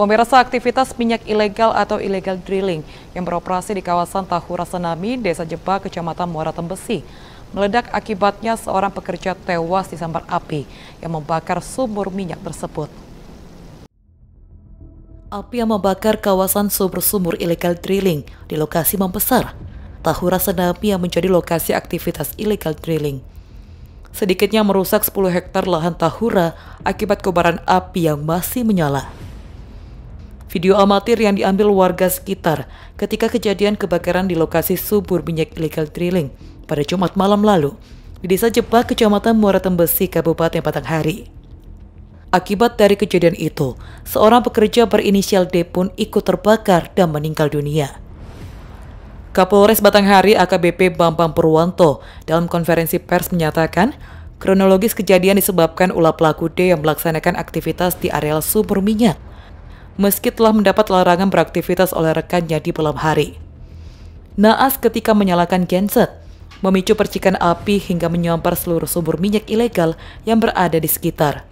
Pemirsa aktivitas minyak ilegal atau illegal drilling yang beroperasi di kawasan Tahura Senami, Desa Jeba, Kecamatan Muara Tembesi. Meledak akibatnya seorang pekerja tewas di disambar api yang membakar sumur minyak tersebut. Api yang membakar kawasan sumur-sumur ilegal drilling di lokasi membesar. Tahura Senami yang menjadi lokasi aktivitas ilegal drilling. Sedikitnya merusak 10 hektar lahan Tahura akibat kobaran api yang masih menyala. Video amatir yang diambil warga sekitar ketika kejadian kebakaran di lokasi subur minyak ilegal drilling pada Jumat malam lalu di Desa Jebak, Kecamatan Muara Tembesi, Kabupaten Patanghari. Akibat dari kejadian itu, seorang pekerja berinisial D pun ikut terbakar dan meninggal dunia. Kapolres Batanghari AKBP Bambang Purwanto dalam konferensi pers menyatakan, kronologis kejadian disebabkan ulah pelaku D yang melaksanakan aktivitas di areal sumber minyak meski telah mendapat larangan beraktivitas oleh rekannya di malam hari. Naas ketika menyalakan genset, memicu percikan api hingga menyampar seluruh sumur minyak ilegal yang berada di sekitar.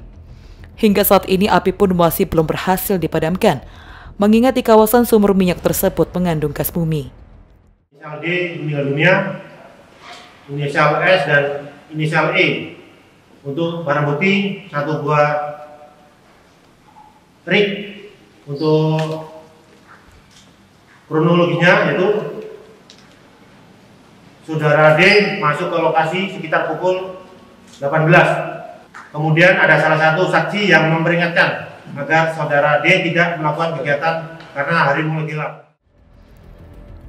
Hingga saat ini api pun masih belum berhasil dipadamkan, mengingat di kawasan sumur minyak tersebut mengandung gas bumi. Inisial D meninggal dunia, inisial S dan inisial E. Untuk barang bukti satu buah trik untuk kronologinya yaitu Saudara D masuk ke lokasi sekitar pukul 18. Kemudian ada salah satu saksi yang memperingatkan agar saudara D tidak melakukan kegiatan karena hari mulai gelap.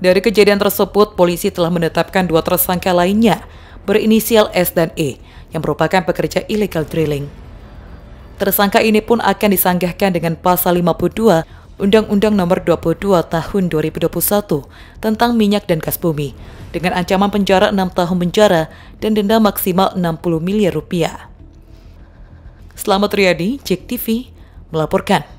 Dari kejadian tersebut, polisi telah menetapkan dua tersangka lainnya berinisial S dan E yang merupakan pekerja ilegal drilling. Tersangka ini pun akan disanggahkan dengan pasal 52 Undang-Undang Nomor 22 Tahun 2021 tentang minyak dan gas bumi dengan ancaman penjara 6 tahun penjara dan denda maksimal 60 miliar rupiah. Selamat Riyadi, Jek TV, melaporkan.